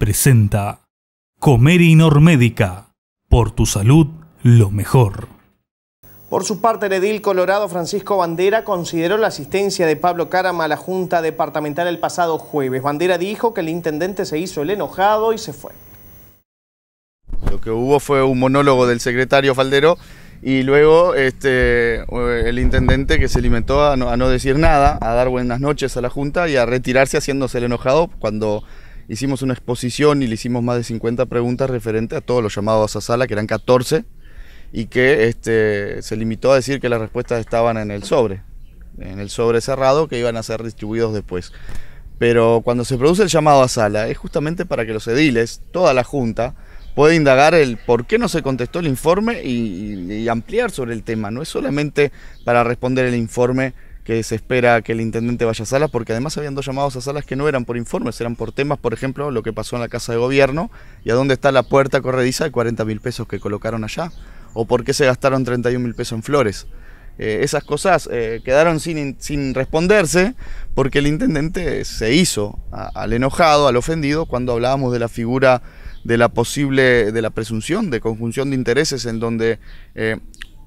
presenta Comer Inormédica. Por tu salud, lo mejor. Por su parte, el edil colorado Francisco Bandera consideró la asistencia de Pablo carama a la Junta Departamental el pasado jueves. Bandera dijo que el intendente se hizo el enojado y se fue. Lo que hubo fue un monólogo del secretario Faldero y luego este, el intendente que se alimentó a no decir nada, a dar buenas noches a la Junta y a retirarse haciéndose el enojado cuando hicimos una exposición y le hicimos más de 50 preguntas referente a todos los llamados a sala, que eran 14, y que este, se limitó a decir que las respuestas estaban en el sobre, en el sobre cerrado, que iban a ser distribuidos después. Pero cuando se produce el llamado a sala, es justamente para que los ediles, toda la Junta, pueda indagar el por qué no se contestó el informe y, ampliar sobre el tema. No es solamente para responder el informe que se espera que el intendente vaya a salas, porque además habían dos llamados a salas que no eran por informes, eran por temas, por ejemplo, lo que pasó en la Casa de Gobierno y a dónde está la puerta corrediza de 40 mil pesos que colocaron allá, o por qué se gastaron 31 mil pesos en flores. Eh, esas cosas eh, quedaron sin, sin, responderse porque el intendente se hizo al enojado, al ofendido, cuando hablábamos de la figura de la posible, de la presunción de conjunción de intereses en donde eh,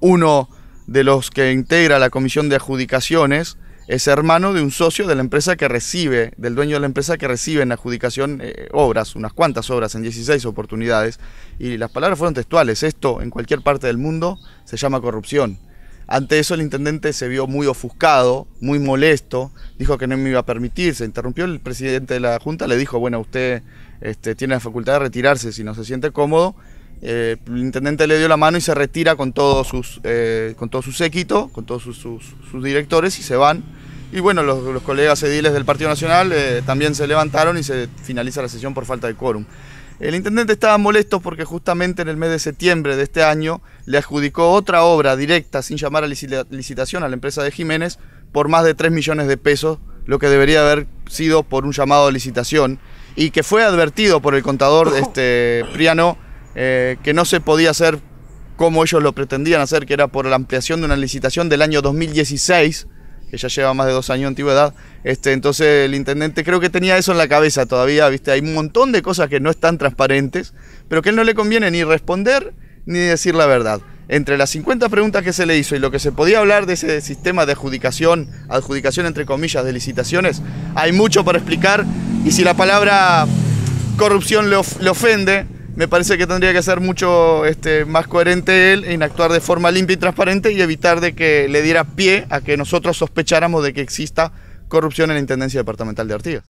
uno de los que integra la comisión de adjudicaciones es hermano de un socio de la empresa que recibe, del dueño de la empresa que recibe en adjudicación eh, obras, unas cuantas obras en 16 oportunidades. Y las palabras fueron textuales. Esto en cualquier parte del mundo se llama corrupción. Ante eso el intendente se vio muy ofuscado, muy molesto, dijo que no me iba a permitir, se interrumpió el presidente de la Junta, le dijo, bueno, usted este, tiene la facultad de retirarse si no se siente cómodo, eh, el intendente le dio la mano y se retira con todos sus, con todo su séquito, con todos sus, directores y se van. Y bueno, los, colegas ediles del Partido Nacional eh, también se levantaron y se finaliza la sesión por falta de quórum. El intendente estaba molesto porque justamente en el mes de septiembre de este año le adjudicó otra obra directa sin llamar a licitación a la empresa de Jiménez por más de 3 millones de pesos, lo que debería haber sido por un llamado a licitación y que fue advertido por el contador este, Priano eh, que no se podía hacer como ellos lo pretendían hacer, que era por la ampliación de una licitación del año 2016, que ya lleva más de dos años de antigüedad. Este, entonces el intendente creo que tenía eso en la cabeza todavía, ¿viste? Hay un montón de cosas que no están transparentes, pero que no le conviene ni responder ni decir la verdad. Entre las 50 preguntas que se le hizo y lo que se podía hablar de ese sistema de adjudicación, adjudicación entre comillas de licitaciones, hay mucho para explicar y si la palabra corrupción le ofende, me parece que tendría que ser mucho este, más coherente él en actuar de forma limpia y transparente y evitar de que le diera pie a que nosotros sospecháramos de que exista corrupción en la Intendencia Departamental de Artigas.